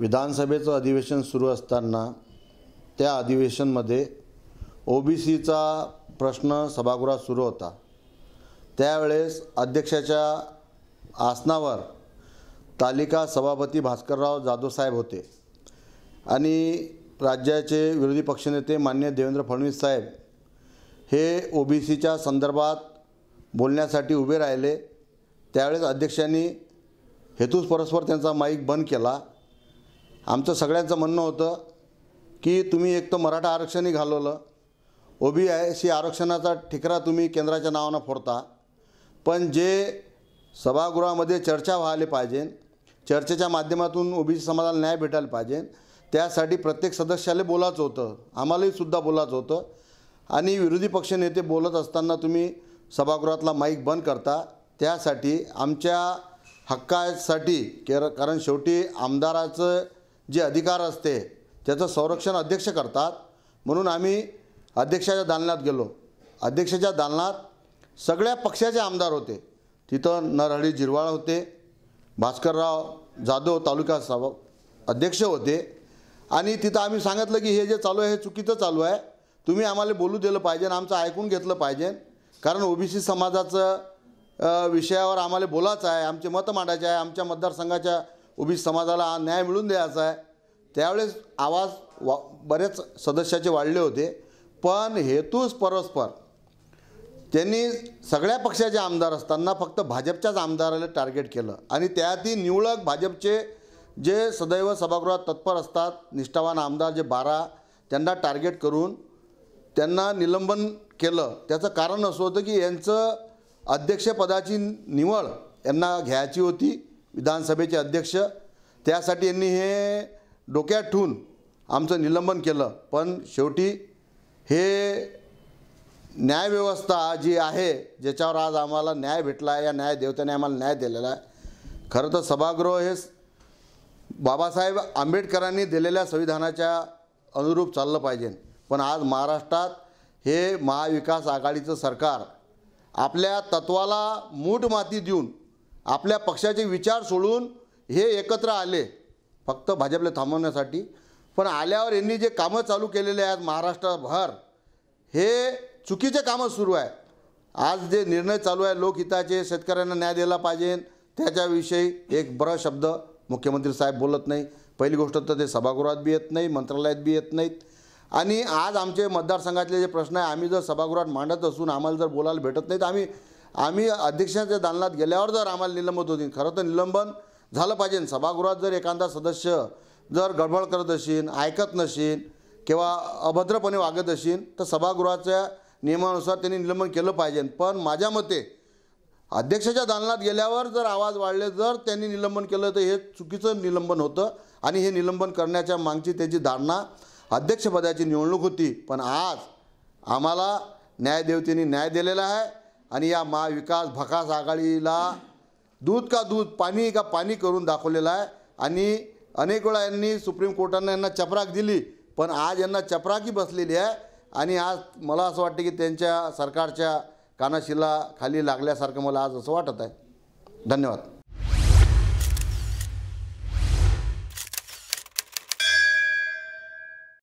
विधानसभेचं अधिवेशन सुरू असताना त्या अधिवेशनमध्ये ओ बी सीचा प्रश्न सभागृहात सुरू होता त्यावेळेस अध्यक्षाच्या आसनावर तालिका सभापती भास्करराव जाधव साहेब होते आणि राज्याचे विरोधी पक्षनेते मान्य देवेंद्र फडणवीस साहेब हे ओ बी सीच्या संदर्भात बोलण्यासाठी उभे राहिले त्यावेळेस अध्यक्षांनी हेतूच परस्पर त्यांचा माईक बंद केला आमचं सगळ्यांचं म्हणणं होतं की तुम्ही एक तर मराठा आरक्षणही घालवलं ओ बी आय सी आरक्षणाचा ठिकरा तुम्ही केंद्राच्या नावानं फोडता पण जे सभागृहामध्ये चर्चा व्हायला पाहिजे चर्चेच्या माध्यमातून ओबीसी समाजाला न्याय भेटायला पाहिजे त्यासाठी प्रत्येक सदस्याला बोलायचं होतं आम्हालाही सुद्धा बोलायचं होतं आणि विरोधी पक्षनेते बोलत असताना तुम्ही सभागृहातला माईक बंद करता त्यासाठी आमच्या हक्कासाठी कारण शेवटी आमदाराचं जे अधिकार असते त्याचं संरक्षण अध्यक्ष करतात म्हणून आम्ही अध्यक्षाच्या दालनात गेलो अध्यक्षाच्या दालनात सगळ्या पक्षाचे आमदार होते तिथं नरहरी जिरवाळ होते भास्करराव जाधव तालुका सभा अध्यक्ष होते आणि तिथं आम्ही सांगितलं की हे जे चालू आहे हे चुकीचं चालू आहे तुम्ही आम्हाला बोलू दिलं पाहिजे आमचं ऐकून घेतलं पाहिजे कारण ओबीसी समाजाचं विषयावर आम्हाला बोलायचं आहे आमचे मतं मांडायचे आहे आमच्या मतदारसंघाच्या उभी समाजाला हा न्याय मिळून द्यायचा आहे त्यावेळेस आवाज वा बरेच सदस्याचे वाढले होते पण हेतूच परस्पर त्यांनी सगळ्या पक्षाचे आमदार असताना फक्त भाजपच्याच आमदाराला टार्गेट केलं आणि त्यातही निवडक भाजपचे जे सदैव सभागृहात तत्पर असतात निष्ठावान आमदार जे बारा त्यांना टार्गेट करून त्यांना निलंबन केलं त्याचं कारण असं होतं की यांचं अध्यक्षपदाची निवड यांना घ्यायची होती विधानसभेचे अध्यक्ष त्यासाठी यांनी हे डोक्यात ठेवून आमचं निलंबन केलं पण शेवटी हे न्यायव्यवस्था जी आहे ज्याच्यावर आज आम्हाला न्याय भेटला आहे या न्याय देवतेने आम्हाला न्याय दिलेला आहे खरं तर सभागृह हे बाबासाहेब आंबेडकरांनी दिलेल्या संविधानाच्या अनुरूप चाललं पाहिजे पण आज महाराष्ट्रात हे महाविकास आघाडीचं सरकार आपल्या तत्वाला मूठ माती देऊन आपल्या पक्षाचे विचार सोडून हे एकत्र आले फक्त भाजपला थांबवण्यासाठी पण आल्यावर यांनी जे कामं चालू केलेले आहेत महाराष्ट्रभर हे चुकीचे कामं सुरू आहे आज जे निर्णय चालू आहे लोकहिताचे शेतकऱ्यांना न्याय दिला पाहिजे त्याच्याविषयी एक बर शब्द मुख्यमंत्री साहेब बोलत नाही पहिली गोष्ट तर ते सभागृहात बी येत नाही मंत्रालयात बी येत नाहीत आणि आज आमचे मतदारसंघातले जे प्रश्न आहे आम्ही जर सभागृहात मांडत असून आम्हाला जर बोलायला भेटत नाही तर आम्ही आम्ही अध्यक्षांच्या दालनात गेल्यावर जर आम्हाला निलंबित होतील खरं तर निलंबन झालं पाहिजे सभागृहात जर एखादा सदस्य जर गडबड करत असेल ऐकत नसेल किंवा अभद्रपणे वागत असेल तर सभागृहाच्या नियमानुसार त्यांनी निलंबन केलं पाहिजे पण माझ्या मते अध्यक्षाच्या दालनात गेल्यावर जर आवाज वाढले जर त्यांनी निलंबन केलं तर हे चुकीचं निलंबन होतं आणि हे निलंबन करण्याच्या मागची त्याची धारणा अध्यक्षपदाची निवडणूक होती पण आज आम्हाला न्यायदेवतेने न्याय दिलेला आहे आणि या महाविकास भकास आघाडीला दूध का दूध पाणी का पाणी करून दाखवलेलं आहे आणि अनेक वेळा यांनी सुप्रीम कोर्टानं यांना चपराक दिली पण आज यांना चपराकी बसलेली आहे आणि आज मला असं वाटतं की त्यांच्या सरकारच्या कानाशिला खाली लागल्यासारखं मला आज असं वाटत आहे धन्यवाद